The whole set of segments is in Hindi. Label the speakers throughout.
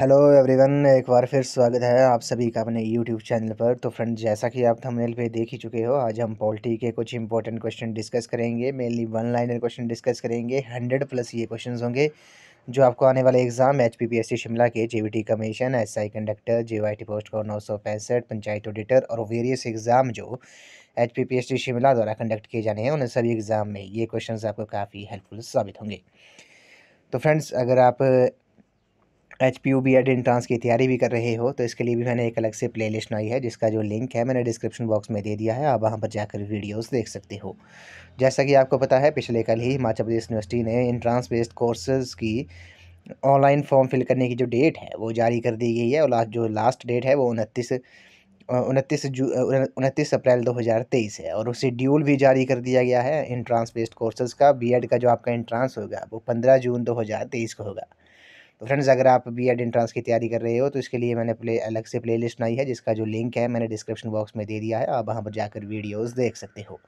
Speaker 1: हेलो एवरीवन एक बार फिर स्वागत है आप सभी का अपने यूट्यूब चैनल पर तो फ्रेंड जैसा कि आप थंबनेल पे देख ही चुके हो आज हम पॉलिटी के कुछ इंपॉर्टेंट क्वेश्चन डिस्कस करेंगे mainly one liner question discuss करेंगे हंड्रेड प्लस ये क्वेश्चन होंगे जो आपको आने वाले एग्जाम एच पी शिमला के J commission S I conductor J post का नौ सौ पैंसठ पंचायत ऑडिटर और वेरियस एग्ज़ाम जो एच पी शिमला द्वारा कंडक्ट किए जाने हैं उन सभी एग्ज़ाम में ये क्वेश्चन आपको काफ़ी हेल्पफुल साबित होंगे तो फ्रेंड्स अगर आप H P U B Ed entrance की तैयारी भी कर रहे हो तो इसके लिए भी मैंने एक अलग से प्ले लिस्ट बनाई है जिसका जो लिंक है मैंने डिस्क्रिप्शन बॉक्स में दे दिया है आप वहाँ पर जाकर वीडियोस देख सकते हो जैसा कि आपको पता है पिछले कल ही हिमाचल प्रदेश यूनिवर्सिटी ने इंट्रांस बेस्ड कोर्सेज़ की ऑनलाइन फॉर्म फिल करने की जो डेट है वो जारी कर दी गई है और लास्ट जो लास्ट डेट है वो उनतीस उनतीस जू उनतीस अप्रैल दो हज़ार तेईस है और शेड्यूल भी जारी कर दिया गया है इंट्रांस बेस्ड कोर्सेज़ का बीएड का जो आपका इंट्रांस होगा वो पंद्रह जून दो हज़ार तेईस को होगा तो फ्रेंड्स अगर आप बी एड एंट्रांस की तैयारी कर रहे हो तो इसके लिए मैंने प्ले अलग से प्ले लिस्ट बनाई है जिसका जो लिंक है मैंने डिस्क्रिप्शन बॉक्स में दे दिया है आप वहाँ पर जाकर वीडियोज़ देख सकते हो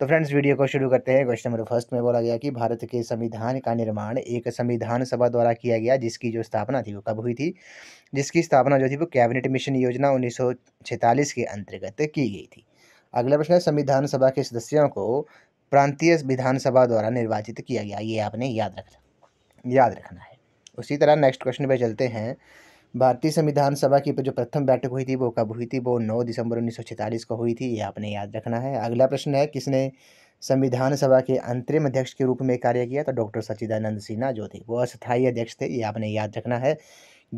Speaker 1: तो फ्रेंड्स वीडियो को शुरू करते हैं क्वेश्चन नंबर फर्स्ट में बोला गया कि भारत के संविधान का निर्माण एक संविधान सभा द्वारा किया गया जिसकी जो स्थापना थी वो कब हुई थी जिसकी स्थापना जो थी वो कैबिनेट मिशन योजना उन्नीस के अंतर्गत की गई थी अगला प्रश्न है संविधान सभा के सदस्यों को प्रांतीय विधानसभा द्वारा निर्वाचित किया गया ये आपने याद रखना याद रखना है उसी तरह नेक्स्ट क्वेश्चन पे चलते हैं भारतीय संविधान सभा की जो प्रथम बैठक हुई थी वो कब हुई थी वो नौ दिसंबर उन्नीस को हुई थी ये आपने याद रखना है अगला प्रश्न है किसने संविधान सभा के अंतरिम अध्यक्ष के रूप में कार्य किया तो डॉक्टर सच्चिदानंद सिन्हा जो थे वो अस्थायी अध्यक्ष थे ये आपने याद रखना है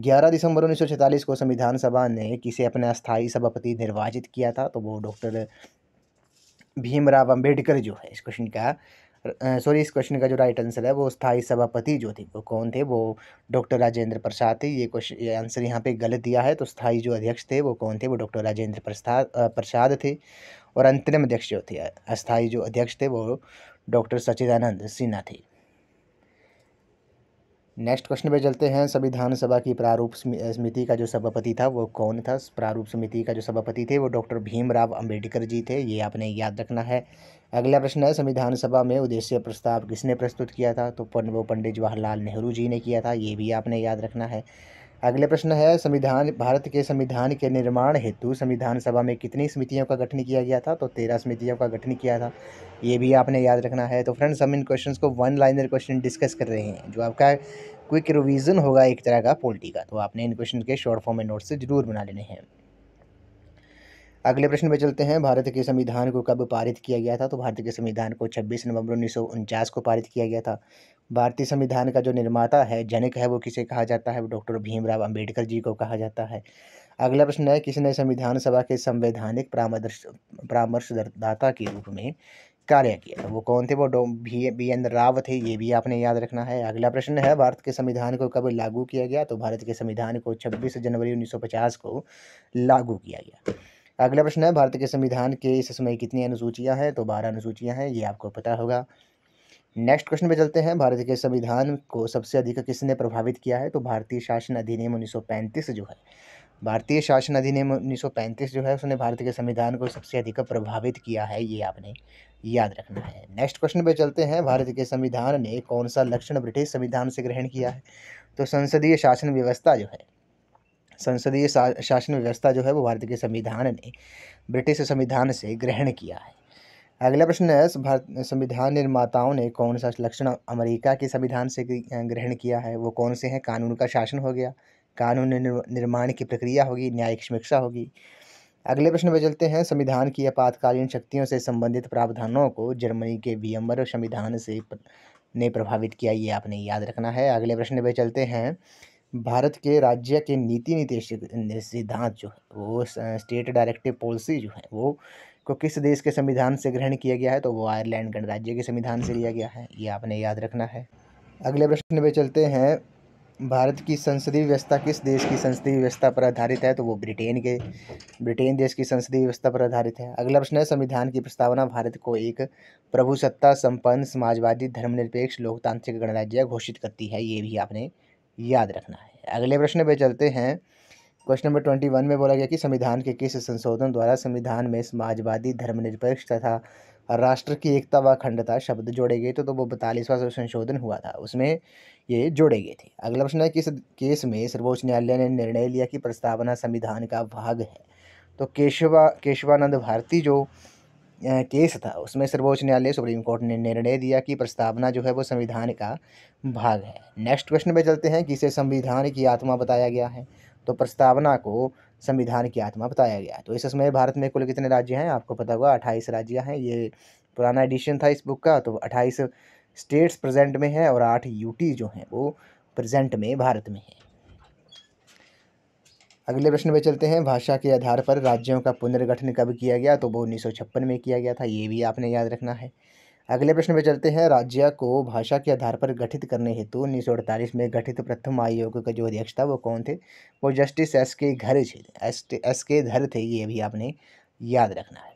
Speaker 1: 11 दिसंबर 1946 को संविधान सभा ने किसे अपने अस्थायी सभापति निर्वाचित किया था तो वो डॉक्टर भीमराव अम्बेडकर जो है इस क्वेश्चन का सॉरी इस क्वेश्चन का जो राइट आंसर है वो स्थायी सभापति जो थे वो कौन थे वो डॉक्टर राजेंद्र प्रसाद थे ये क्वेश्चन ये आंसर यहाँ पे गलत दिया है तो स्थायी जो अध्यक्ष थे वो कौन थे वो डॉक्टर राजेंद्र प्रसाद प्रसाद थे और अंतरिम अध्यक्ष जो थे अस्थायी जो अध्यक्ष थे वो डॉक्टर सचिदानंद सिन्हा थे नेक्स्ट क्वेश्चन पे चलते हैं संविधान सभा की प्रारूप समिति का जो सभापति था वो कौन था प्रारूप समिति का जो सभापति थे वो डॉक्टर भीमराव अंबेडकर जी थे ये आपने याद रखना है अगला प्रश्न है संविधान सभा में उद्देश्य प्रस्ताव किसने प्रस्तुत किया था तो वो पंडित जवाहरलाल नेहरू जी ने किया था ये भी आपने याद रखना है अगले प्रश्न है संविधान भारत के संविधान के निर्माण हेतु संविधान सभा में कितनी समितियों का गठन किया गया था तो तेरह समितियों का गठन किया था ये भी आपने याद रखना है तो फ्रेंड्स हम इन क्वेश्चंस को वन लाइनर क्वेश्चन डिस्कस कर रहे हैं जो आपका क्विक रिवीजन होगा एक तरह का पोल्टी का तो आपने इन क्वेश्चन के शॉर्ट फॉर्म में नोट्स जरूर बना लेने हैं अगले प्रश्न पे चलते हैं भारत के संविधान को कब पारित किया गया था तो भारत के संविधान को 26 नवंबर उन्नीस को पारित किया गया था भारतीय संविधान का जो निर्माता है जनक है वो किसे कहा जाता है वो डॉक्टर भीमराव अंबेडकर जी को कहा जाता है अगला प्रश्न है किसने संविधान सभा के संवैधानिक परामर्श परामर्शदाता के रूप में कार्य किया था वो कौन थे वो डो भी बी एन राव थे ये भी आपने याद रखना है अगला प्रश्न है भारत के संविधान को कब लागू किया गया तो भारत के संविधान को छब्बीस जनवरी उन्नीस को लागू किया गया अगला प्रश्न है भारत के संविधान के इस समय कितनी अनुसूचियाँ हैं तो बारह अनुसूचियाँ हैं ये आपको पता होगा नेक्स्ट क्वेश्चन पे चलते हैं भारत के संविधान को सबसे अधिक किसने प्रभावित किया है तो भारतीय शासन अधिनियम उन्नीस जो है भारतीय शासन अधिनियम उन्नीस जो है उसने भारत के संविधान को सबसे अधिक प्रभावित किया है ये आपने याद रखना है नेक्स्ट क्वेश्चन पे चलते हैं भारत के संविधान ने कौन सा लक्षण ब्रिटिश संविधान से ग्रहण किया है तो संसदीय शासन व्यवस्था जो है संसदीय शासन व्यवस्था जो है वो भारत के संविधान ने ब्रिटिश संविधान से ग्रहण किया है अगला प्रश्न है भारत संविधान निर्माताओं ने कौन सा लक्षण अमेरिका के संविधान से ग्रहण किया है वो कौन से हैं कानून का शासन हो गया कानून निर्माण की प्रक्रिया होगी न्यायिक समीक्षा होगी अगले प्रश्न पर चलते हैं संविधान की आपातकालीन शक्तियों से संबंधित प्रावधानों को जर्मनी के वियम्बर संविधान से ने प्रभावित किया ये आपने याद रखना है अगले प्रश्न पर चलते हैं भारत के राज्य के नीति निर्देश सिद्धांत जो है वो स्टेट डायरेक्टिव पॉलिसी जो है वो को किस देश के संविधान से ग्रहण किया गया है तो वो आयरलैंड गणराज्य के संविधान से लिया गया है ये आपने याद रखना है अगले प्रश्न पे चलते हैं भारत की संसदीय व्यवस्था किस देश की संसदीय व्यवस्था पर आधारित है तो वो ब्रिटेन के ब्रिटेन देश की संसदीय व्यवस्था पर आधारित है अगला प्रश्न है संविधान की प्रस्तावना भारत को एक प्रभुसत्ता संपन्न समाजवादी धर्मनिरपेक्ष लोकतांत्रिक गणराज्य घोषित करती है ये भी आपने याद रखना है अगले प्रश्न पे चलते हैं क्वेश्चन नंबर ट्वेंटी वन में बोला गया कि संविधान के किस संशोधन द्वारा संविधान में समाजवादी धर्मनिरपेक्ष तथा राष्ट्र की एकता व अखंडता शब्द जोड़े गए तो, तो वो बतालीसवां संशोधन हुआ था उसमें ये जोड़े गए थे अगला प्रश्न है किस केस में सर्वोच्च न्यायालय ने निर्णय लिया कि प्रस्तावना संविधान का भाग है तो केशवा केशवानंद भारती जो केस था उसमें सर्वोच्च न्यायालय सुप्रीम कोर्ट ने निर्णय दिया कि प्रस्तावना जो है वो संविधान का भाग है नेक्स्ट क्वेश्चन पे चलते हैं कि इसे संविधान की आत्मा बताया गया है तो प्रस्तावना को संविधान की आत्मा बताया गया तो इस समय भारत में कुल कितने राज्य हैं आपको पता होगा अट्ठाईस राज्य हैं ये पुराना एडिशन था इस बुक का तो अट्ठाईस स्टेट्स प्रजेंट में हैं और आठ यूटी जो हैं वो प्रजेंट में भारत में हैं अगले प्रश्न पे चलते हैं भाषा के आधार पर राज्यों का पुनर्गठन कब किया गया तो वो उन्नीस में किया गया था ये भी आपने याद रखना है अगले प्रश्न पे चलते हैं राज्य को भाषा के आधार पर गठित करने हेतु उन्नीस में गठित प्रथम आयोग का जो अध्यक्ष था वो कौन थे वो जस्टिस एस के घर थे एस एस के घर थे ये भी आपने याद रखना है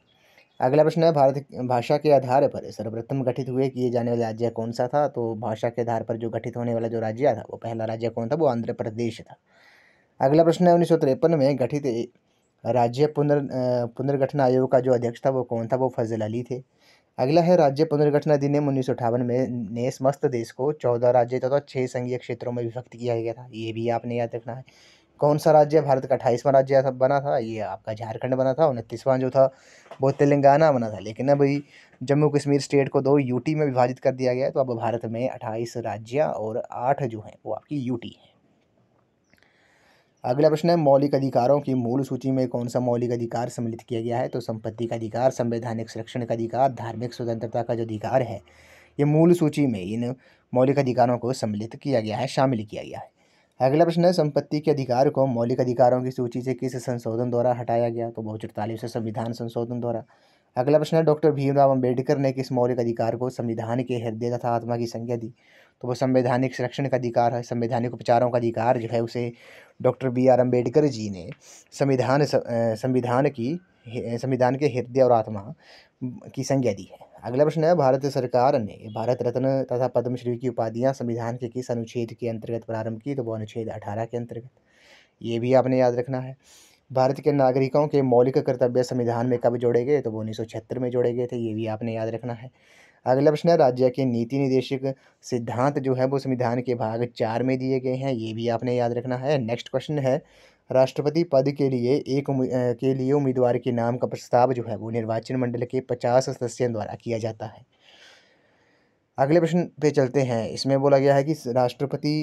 Speaker 1: अगला प्रश्न है भारत भाषा के आधार पर सर्वप्रथम गठित हुए किए जाने वाला राज्य कौन सा था तो भाषा के आधार पर जो गठित होने वाला जो राज्य था वो पहला राज्य कौन था वो आंध्र प्रदेश था अगला प्रश्न है उन्नीस सौ तिरपन में गठित राज्य पुनर् पुनर्गठन आयोग का जो अध्यक्ष था वो कौन था वो फजल अली थे अगला है राज्य पुनर्गठन अधिनियम उन्नीस में ने समस्त देश को चौदह राज्य तथा छः संघीय क्षेत्रों में विभक्त किया गया था ये भी आपने याद रखना है कौन सा राज्य भारत का अट्ठाईसवां राज्य बना था ये आपका झारखंड बना था उनतीसवां जो था वो तेलंगाना बना था लेकिन अब जम्मू कश्मीर स्टेट को दो यूटी में विभाजित कर दिया गया तो अब भारत में अट्ठाईस राज्य और आठ जो हैं वो आपकी यूटी है अगला प्रश्न है मौलिक अधिकारों की मूल सूची में कौन सा मौलिक अधिकार सम्मिलित किया गया है तो संपत्ति का अधिकार संवैधानिक संरक्षण का अधिकार धार्मिक स्वतंत्रता का जो अधिकार है ये मूल सूची में इन मौलिक अधिकारों को सम्मिलित किया गया है शामिल किया गया है अगला प्रश्न है संपत्ति के अधिकार को मौलिक अधिकारों की सूची से किस संशोधन द्वारा हटाया गया तो बहुत चौतालीस है संविधान संशोधन द्वारा अगला प्रश्न है डॉक्टर भीमराव अंबेडकर ने किस मौलिक अधिकार को संविधान के हृदय तथा आत्मा की संज्ञा दी तो वो संवैधानिक संरक्षण का अधिकार है संवैधानिक उपचारों का अधिकार जो है उसे doctor B R Ambedkar ji ने संविधान संविधान की संविधान के हृदय और आत्मा की संज्ञा दी है अगला प्रश्न है भारत सरकार ने भारत रत्न तथा पद्मश्री की उपाधियां संविधान के किस अनुच्छेद के अंतर्गत प्रारंभ की तो वो अनुच्छेद अठारह के अंतर्गत ये भी आपने याद रखना है भारत के नागरिकों के मौलिक कर्तव्य संविधान में कब जोड़े गए तो वो उन्नीस में जोड़े गए थे ये भी आपने याद रखना है अगला प्रश्न है राज्य के नीति निदेशक सिद्धांत जो है वो संविधान के भाग चार में दिए गए हैं ये भी आपने याद रखना है नेक्स्ट क्वेश्चन है राष्ट्रपति पद के लिए एक के लिए उम्मीदवार के नाम का प्रस्ताव जो है वो निर्वाचन मंडल के पचास सदस्यों द्वारा किया जाता है अगले प्रश्न पे चलते हैं इसमें बोला गया है कि राष्ट्रपति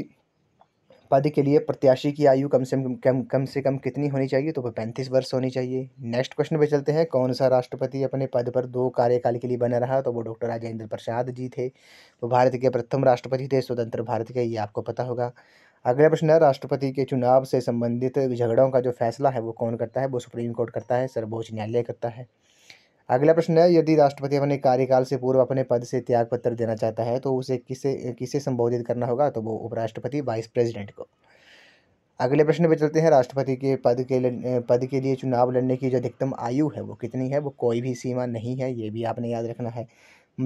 Speaker 1: पद के लिए प्रत्याशी की आयु कम से कम कम से कम कितनी होनी चाहिए तो वह पैंतीस वर्ष होनी चाहिए नेक्स्ट क्वेश्चन पे चलते हैं कौन सा राष्ट्रपति अपने पद पर दो कार्यकाल के लिए बना रहा तो वो डॉक्टर राजेंद्र प्रसाद जी थे वो भारत के प्रथम राष्ट्रपति थे स्वतंत्र भारत के ये आपको पता होगा अगला प्रश्न है राष्ट्रपति के चुनाव से संबंधित झगड़ों का जो फैसला है वो कौन करता है वो सुप्रीम कोर्ट करता है सर्वोच्च न्यायालय करता है अगला प्रश्न है यदि राष्ट्रपति अपने कार्यकाल से पूर्व अपने पद से त्याग पत्र देना चाहता है तो उसे किसे किसे संबोधित करना होगा तो वो उपराष्ट्रपति वाइस प्रेसिडेंट को अगले प्रश्न पर चलते हैं राष्ट्रपति के पद के पद के लिए चुनाव लड़ने की जो अधिकतम आयु है वो कितनी है वो कोई भी सीमा नहीं है ये भी आपने याद रखना है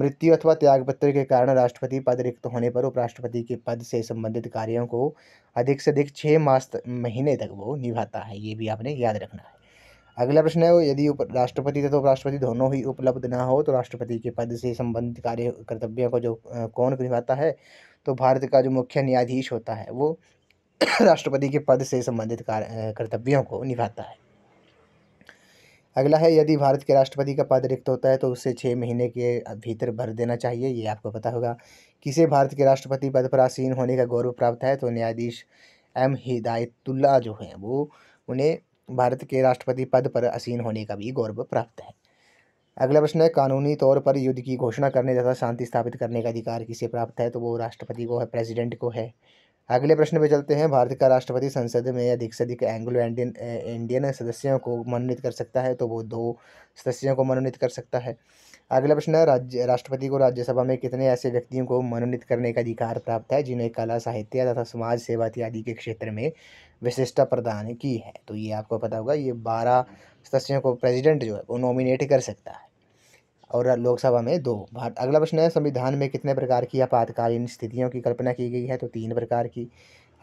Speaker 1: मृत्यु अथवा त्यागपत्र के कारण राष्ट्रपति पद रिक्त होने पर उपराष्ट्रपति के पद से संबंधित कार्यों को अधिक से अधिक छः मास महीने तक वो निभाता है ये भी आपने याद रखना है अगला प्रश्न है वो यदि उप राष्ट्रपति तथा तो उपराष्ट्रपति दोनों ही उपलब्ध ना हो तो राष्ट्रपति के पद से संबंधित कार्य कर्तव्य को जो कौन निभाता है तो भारत का जो मुख्य न्यायाधीश होता है वो राष्ट्रपति के पद से संबंधित कर्तव्यों को निभाता है अगला है यदि भारत के राष्ट्रपति का पद रिक्त होता है तो उसे छः महीने के भीतर भर देना चाहिए ये आपको पता होगा किसे भारत के राष्ट्रपति पद पर आसीन होने का गौरव प्राप्त है तो न्यायाधीश एम हिदायतुल्ला जो हैं वो उन्हें भारत के राष्ट्रपति पद पर आसीन होने का भी गौरव प्राप्त है अगला प्रश्न है कानूनी तौर पर युद्ध की घोषणा करने तथा शांति स्थापित करने का अधिकार किसे प्राप्त है तो वो राष्ट्रपति को है प्रेसिडेंट को है अगले प्रश्न पे चलते हैं भारत का राष्ट्रपति संसद में अधिक से अधिक एंग्लो इंडियन इंडियन सदस्यों को मनोनीत कर सकता है तो वो दो सदस्यों को मनोनीत कर सकता है अगला प्रश्न है राज्य राष्ट्रपति को राज्यसभा में कितने ऐसे व्यक्तियों को मनोनीत करने का अधिकार प्राप्त है जिन्हें कला साहित्य तथा समाज सेवा इत्यादि के क्षेत्र में विशिष्टता प्रदान की है तो ये आपको पता होगा ये बारह सदस्यों को प्रेसिडेंट जो है वो नॉमिनेट कर सकता है और लोकसभा में दो भारत अगला प्रश्न है संविधान में कितने प्रकार की आपातकालीन स्थितियों की कल्पना की गई है तो तीन प्रकार की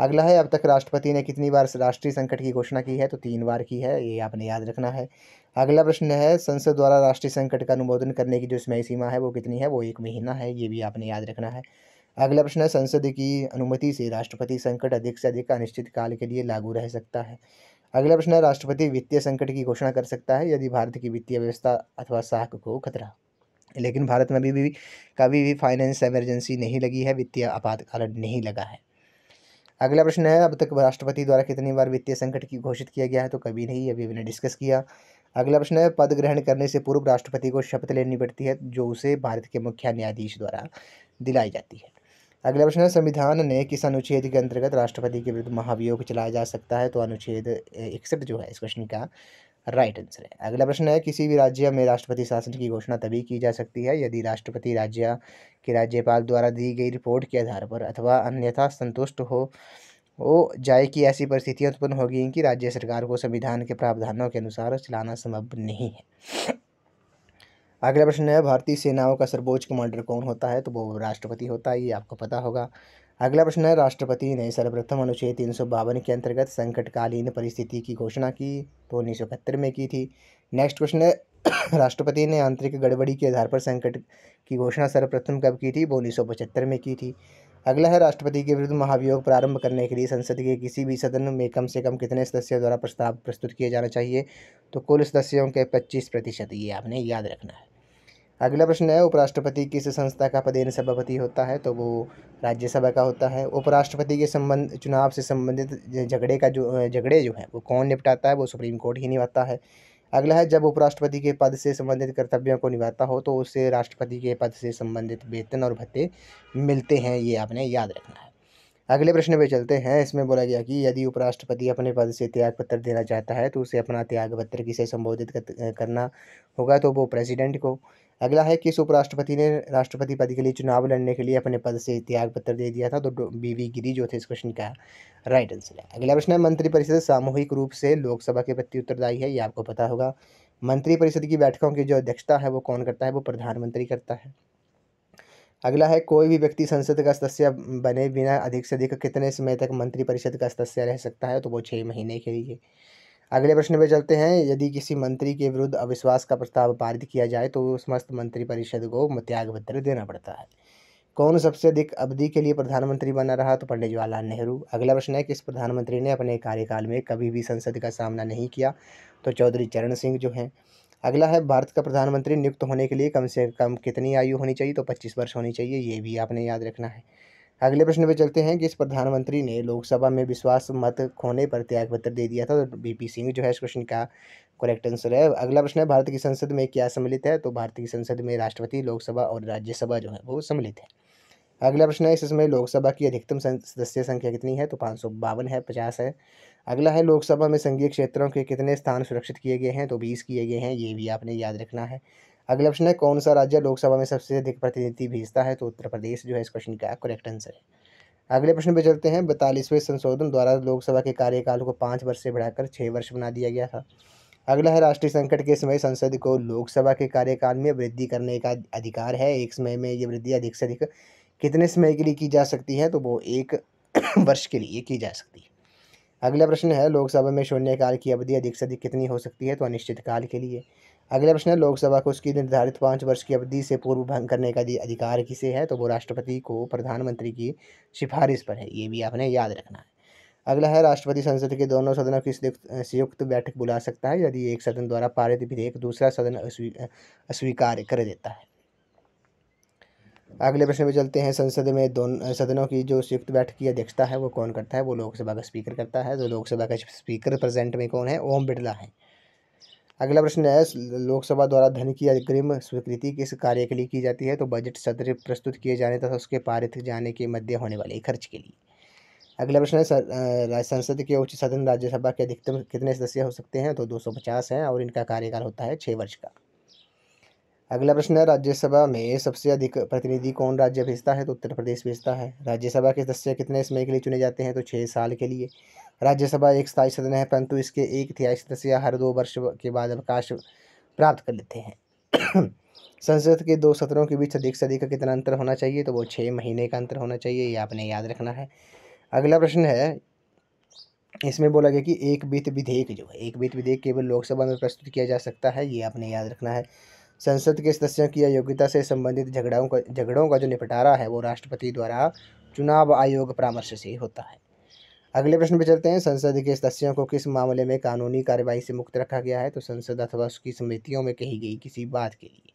Speaker 1: अगला है अब तक राष्ट्रपति ने कितनी बार राष्ट्रीय संकट की घोषणा की है तो तीन बार की है ये आपने याद रखना है अगला प्रश्न है संसद द्वारा राष्ट्रीय संकट का अनुमोदन करने की जो समय सीमा है वो कितनी है वो एक महीना है ये भी आपने याद रखना है अगला प्रश्न है संसद की अनुमति से राष्ट्रपति संकट अधिक से अधिक अनिश्चित काल के लिए लागू रह सकता है अगला प्रश्न है राष्ट्रपति वित्तीय संकट की घोषणा कर सकता है यदि भारत की वित्तीय व्यवस्था अथवा साख को खतरा लेकिन भारत में अभी भी कभी भी फाइनेंस एमरजेंसी नहीं लगी है वित्तीय आपातकाल नहीं लगा है अगला प्रश्न है अब तक राष्ट्रपति द्वारा कितनी बार वित्तीय संकट की घोषित किया गया है तो कभी नहीं अभी हमने डिस्कस किया अगला प्रश्न है पद ग्रहण करने से पूर्व राष्ट्रपति को शपथ लेनी पड़ती है जो उसे भारत के मुख्य न्यायाधीश द्वारा दिलाई जाती है अगला प्रश्न है संविधान ने किस अनुच्छेद के अंतर्गत राष्ट्रपति के विरुद्ध महाभियोग चलाया जा सकता है तो अनुच्छेद इकसठ जो है इस क्वेश्चन का राइट आंसर है अगला प्रश्न है किसी भी राज्य में राष्ट्रपति शासन की घोषणा तभी की जा सकती है यदि राष्ट्रपति राज्य के राज्यपाल द्वारा दी गई रिपोर्ट के आधार पर अथवा अन्यथा संतुष्ट हो हो जाए कि ऐसी परिस्थितियाँ उत्पन्न होगी कि राज्य सरकार को संविधान के प्रावधानों के अनुसार चलाना संभव नहीं है अगला प्रश्न है भारतीय सेनाओं का सर्वोच्च कमांडर कौन होता है तो वो राष्ट्रपति होता है ये आपको पता होगा अगला प्रश्न है राष्ट्रपति ने सर्वप्रथम अनुच्छेद तीन सौ बावन के अंतर्गत संकटकालीन परिस्थिति की घोषणा की तो उन्नीस सौ इकहत्तर में की थी नेक्स्ट क्वेश्चन है राष्ट्रपति ने आंतरिक गड़बड़ी के आधार पर संकट की घोषणा सर्वप्रथम कब की थी वो उन्नीस में की थी अगला है राष्ट्रपति के विरुद्ध महाभियोग प्रारंभ करने के लिए संसद के किसी भी सदन में कम से कम कितने सदस्यों द्वारा प्रस्ताव प्रस्तुत किया जाना चाहिए तो कुल सदस्यों के 25 प्रतिशत ये आपने याद रखना है अगला प्रश्न है उपराष्ट्रपति किस संस्था का पदेन सभापति होता है तो वो राज्यसभा का होता है उपराष्ट्रपति के संबंध चुनाव से संबंधित झगड़े का जो झगड़े जो है वो कौन निपटाता है वो सुप्रीम कोर्ट ही निभाता है अगला है जब उपराष्ट्रपति के पद से संबंधित कर्तव्यों को निभाता हो तो उसे राष्ट्रपति के पद से संबंधित वेतन और भत्ते मिलते हैं ये आपने याद रखना है अगले प्रश्न पे चलते हैं इसमें बोला गया कि यदि उपराष्ट्रपति अपने पद से त्याग पत्र देना चाहता है तो उसे अपना त्याग पत्र किसे संबोधित करना होगा तो वो प्रेसिडेंट को अगला है किस उपराष्ट्रपति ने राष्ट्रपति पद के लिए चुनाव लड़ने के लिए अपने पद से त्याग पत्र दे दिया था तो बी वी गिरी जो थे इस क्वेश्चन का राइट आंसर है अगला प्रश्न है मंत्रिपरिषद सामूहिक रूप से लोकसभा के प्रति उत्तरदायी है ये आपको पता होगा मंत्रिपरिषद की बैठकों की जो अध्यक्षता है वो कौन करता है वो प्रधानमंत्री करता है अगला है कोई भी व्यक्ति संसद का सदस्य बने बिना अधिक से अधिक कितने समय तक मंत्रिपरिषद का सदस्य रह सकता है तो वो छः महीने के लिए अगले प्रश्न पे चलते हैं यदि किसी मंत्री के विरुद्ध अविश्वास का प्रस्ताव पारित किया जाए तो समस्त मंत्रिपरिषद को त्याग पत्र देना पड़ता है कौन सबसे अधिक अवधि के लिए प्रधानमंत्री बना रहा तो पंडित जवाहरलाल नेहरू अगला प्रश्न है किस प्रधानमंत्री ने अपने कार्यकाल में कभी भी संसद का सामना नहीं किया तो चौधरी चरण सिंह जो हैं अगला है भारत का प्रधानमंत्री नियुक्त होने के लिए कम से कम कितनी आयु होनी चाहिए तो पच्चीस वर्ष होनी चाहिए ये भी आपने याद रखना है अगले प्रश्न पे चलते हैं जिस प्रधानमंत्री ने लोकसभा में विश्वास मत खोने पर त्यागपत्र दे दिया था तो बीपी सिंह जो है इस क्वेश्चन का करेक्ट आंसर है अगला प्रश्न है भारत की संसद में क्या सम्मिलित है तो भारत की संसद में राष्ट्रपति लोकसभा और राज्यसभा जो है वो सम्मिलित है अगला प्रश्न है इसमें लोकसभा की अधिकतम सदस्य संख्या कितनी है तो पाँच सौ बावन है पचास है अगला है लोकसभा में संघीय क्षेत्रों के कितने स्थान सुरक्षित किए गए हैं तो बीस किए गए हैं ये भी आपने याद रखना है अगला प्रश्न है कौन सा राज्य लोकसभा में सबसे अधिक प्रतिनिधि भेजता है तो उत्तर प्रदेश जो है इस क्वेश्चन का करेक्ट आंसर है अगले प्रश्न पे चलते हैं बतालीसवें संशोधन द्वारा लोकसभा के कार्यकाल को पाँच वर्ष से बढ़ाकर छः वर्ष बना दिया गया था अगला है राष्ट्रीय संकट के समय संसद को लोकसभा के कार्यकाल में वृद्धि करने का अधिकार है एक समय में ये वृद्धि अधिक से अधिक कितने समय के लिए की जा सकती है तो वो एक वर्ष के लिए की जा सकती है अगला प्रश्न है लोकसभा में शून्यकाल की अवधि अधिक से अधिक कितनी हो सकती है तो अनिश्चितकाल के लिए अगला प्रश्न है लोकसभा को उसकी निर्धारित पाँच वर्ष की अवधि से पूर्व भंग करने का अधिकार किसे है तो वो राष्ट्रपति को प्रधानमंत्री की सिफारिश पर है ये भी आपने याद रखना है अगला है राष्ट्रपति संसद के दोनों सदनों की संयुक्त बैठक बुला सकता है यदि एक सदन द्वारा पारित विधेयक दूसरा सदन अस्वीकार कर देता है अगले प्रश्न पर चलते हैं संसद में दोनों सदनों की जो संयुक्त बैठक की अध्यक्षता है वो कौन करता है वो लोकसभा का स्पीकर करता है तो लोकसभा का स्पीकर प्रेजेंट में कौन है ओम बिरला है अगला प्रश्न है लोकसभा द्वारा धन की अग्रिम स्वीकृति किस कार्य के लिए की जाती है तो बजट सत्र प्रस्तुत किए जाने तथा उसके पारित जाने के मध्य होने वाले खर्च के लिए अगला प्रश्न है संसद के उच्च सदन राज्यसभा के अधिकतम कितने सदस्य हो सकते हैं तो 250 हैं और इनका कार्यकाल होता है छः वर्ष का अगला प्रश्न है राज्यसभा में सबसे अधिक प्रतिनिधि कौन राज्य भेजता है तो उत्तर प्रदेश भेजता है राज्यसभा के सदस्य कितने समय के लिए चुने जाते हैं तो छः साल के लिए राज्यसभा एक स्थायी सदन है परंतु इसके एक तिहाई सदस्य हर दो वर्ष के बाद अवकाश प्राप्त कर लेते हैं संसद के दो सत्रों के बीच अधिक से अधिक कितना अंतर होना चाहिए तो वो छः महीने का अंतर होना चाहिए ये आपने याद रखना है अगला प्रश्न है इसमें बोला गया कि एक वित्त विधेयक जो है एक वित्त विधेयक केवल लोकसभा में प्रस्तुत किया जा सकता है ये आपने याद रखना है संसद के सदस्यों की अयोग्यता से संबंधित झगड़ों का झगड़ों का जो निपटारा है वो राष्ट्रपति द्वारा चुनाव आयोग परामर्श से होता है अगले प्रश्न पे चलते हैं संसद के सदस्यों को किस मामले में कानूनी कार्रवाई से मुक्त रखा गया है तो संसद अथवा उसकी समितियों में कही गई किसी बात के लिए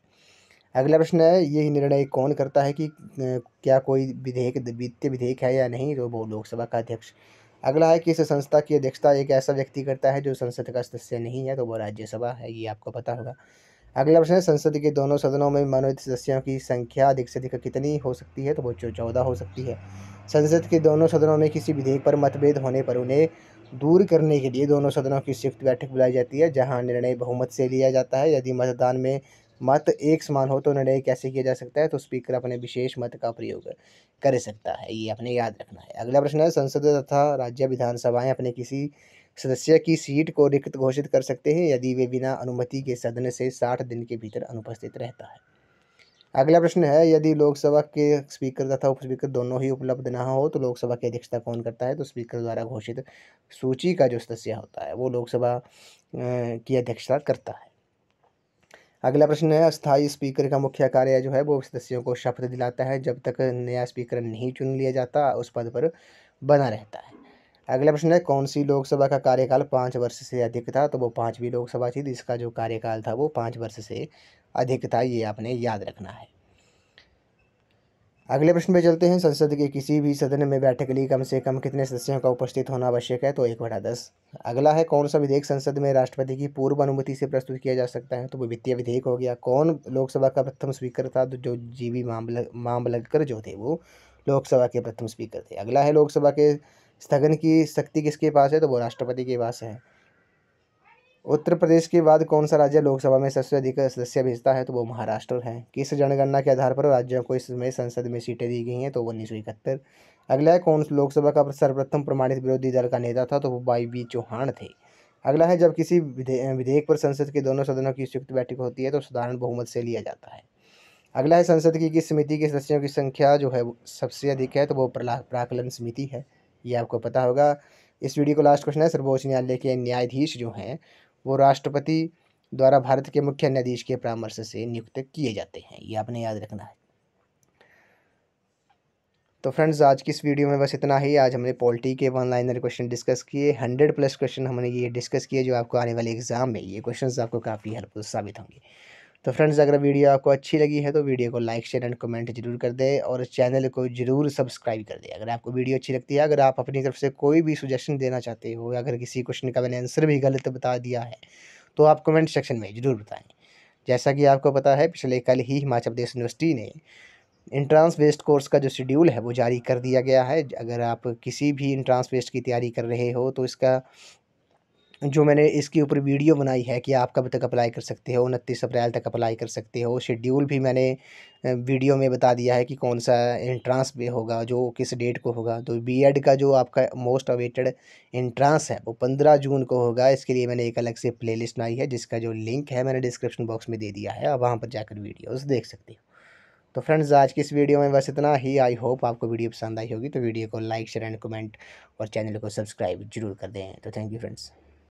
Speaker 1: अगला प्रश्न है यही निर्णय कौन करता है कि क्या कोई विधेयक वित्तीय विधेयक है या नहीं तो वो लोकसभा का अध्यक्ष अगला है कि इस संस्था की अध्यक्षता एक ऐसा व्यक्ति करता है जो संसद का सदस्य नहीं है तो वो राज्यसभा है ये आपको पता होगा अगला प्रश्न है संसद के दोनों सदनों में मनोनीत सदस्यों की संख्या अधिक से अधिक कितनी हो सकती है तो वो चौदह हो सकती है संसद के दोनों सदनों में किसी विधेयक पर मतभेद होने पर उन्हें दूर करने के लिए दोनों सदनों की संयुक्त बैठक बुलाई जाती है जहां निर्णय बहुमत से लिया जाता है यदि मतदान में मत एक समान हो तो निर्णय कैसे किया जा सकता है तो स्पीकर अपने विशेष मत का प्रयोग कर सकता है ये अपने याद रखना है अगला प्रश्न है संसद तथा राज्य विधानसभाएं अपने किसी सदस्य की सीट को रिक्त घोषित कर सकते हैं यदि वे बिना अनुमति के सदन से साठ दिन के भीतर अनुपस्थित रहता है अगला प्रश्न है यदि लोकसभा के स्पीकर तथा उप स्पीकर दोनों ही उपलब्ध ना हो तो लोकसभा की अध्यक्षता कौन करता है तो स्पीकर द्वारा घोषित सूची का जो सदस्य होता है वो लोकसभा की अध्यक्षता करता है अगला प्रश्न है स्थायी स्पीकर का मुख्य कार्य जो है वो सदस्यों को शपथ दिलाता है जब तक नया स्पीकर नहीं चुन लिया जाता उस पद पर बना रहता है अगला प्रश्न है कौन सी लोकसभा का कार्यकाल पाँच वर्ष से अधिक था तो वो पाँचवीं लोकसभा थी जिसका जो कार्यकाल था वो पाँच वर्ष से अधिक था ये आपने याद रखना है अगले प्रश्न पे चलते हैं संसद के किसी भी सदन में बैठक के लिए कम से कम कितने सदस्यों का उपस्थित होना आवश्यक है तो एक बटा दस अगला है कौन सा विधेयक संसद में राष्ट्रपति की पूर्व अनुमति से प्रस्तुत किया जा सकता है तो वो वित्तीय विधेयक हो गया कौन लोकसभा का प्रथम स्पीकर था तो जो जीवी मामल मामलकर जो थे वो लोकसभा के प्रथम स्पीकर थे अगला है लोकसभा के स्थगन की शक्ति किसके पास है तो वो राष्ट्रपति के पास है उत्तर प्रदेश के बाद कौन सा राज्य लोकसभा में सबसे अधिक सदस्य भेजता है तो वो महाराष्ट्र है किस जनगणना के आधार पर राज्यों को इसमें संसद में सीटें दी गई हैं तो उन्नीस सौ इकहत्तर अगला है कौन लोकसभा का सर्वप्रथम प्रमाणित विरोधी दल का नेता था तो वो बाई बी चौहान थे अगला है जब किसी विधेयक पर संसद के दोनों सदनों की संयुक्त बैठक होती है तो साधारण बहुमत से लिया जाता है अगला है संसद की किस समिति के सदस्यों की संख्या जो है सबसे अधिक है तो वो प्राकलन समिति है ये आपको पता होगा इस वीडियो को लास्ट क्वेश्चन है सर्वोच्च न्यायालय के न्यायाधीश जो हैं वो राष्ट्रपति द्वारा भारत के मुख्य न्यायाधीश के परामर्श से नियुक्त किए जाते हैं ये आपने याद रखना है तो फ्रेंड्स आज की इस वीडियो में बस इतना ही आज हमने पॉलिटी के वन लाइनर क्वेश्चन डिस्कस किए हंड्रेड प्लस क्वेश्चन हमने ये डिस्कस किए जो आपको आने वाले एग्जाम में ये क्वेश्चन आपको काफ़ी हेल्पफुल साबित होंगे तो फ्रेंड्स अगर वीडियो आपको अच्छी लगी है तो वीडियो को लाइक शेयर एंड कमेंट जरूर कर दें और चैनल को जरूर सब्सक्राइब कर दें अगर आपको वीडियो अच्छी लगती है अगर आप अपनी तरफ से कोई भी सुजेशन देना चाहते हो अगर किसी क्वेश्चन का मैंने आंसर भी गलत बता दिया है तो आप कमेंट सेक्शन में ज़रूर बताएँ जैसा कि आपको पता है पिछले कल ही हिमाचल प्रदेश यूनिवर्सिटी ने इंट्रांस वेस्ट कोर्स का जो शेड्यूल है वो जारी कर दिया गया है अगर आप किसी भी इंट्रांस वेस्ट की तैयारी कर रहे हो तो इसका जो मैंने इसके ऊपर वीडियो बनाई है कि आप कब तक अप्लाई कर सकते हो उनतीस अप्रैल तक अप्लाई कर सकते हो शेड्यूल भी मैंने वीडियो में बता दिया है कि कौन सा इंट्रांस भी होगा जो किस डेट को होगा तो बीएड का जो आपका मोस्ट अवेटेड इंट्रांस है वो पंद्रह जून को होगा इसके लिए मैंने एक अलग से प्ले बनाई है जिसका जो लिंक है मैंने डिस्क्रिप्शन बॉक्स में दे दिया है आप वहाँ पर जाकर वीडियोज़ देख सकते हो तो फ्रेंड्स आज की इस वीडियो में बस इतना ही आई होप आपको वीडियो पसंद आई होगी तो वीडियो को लाइक शेयर एंड कमेंट और चैनल को सब्सक्राइब जरूर कर दें तो थैंक यू फ्रेंड्स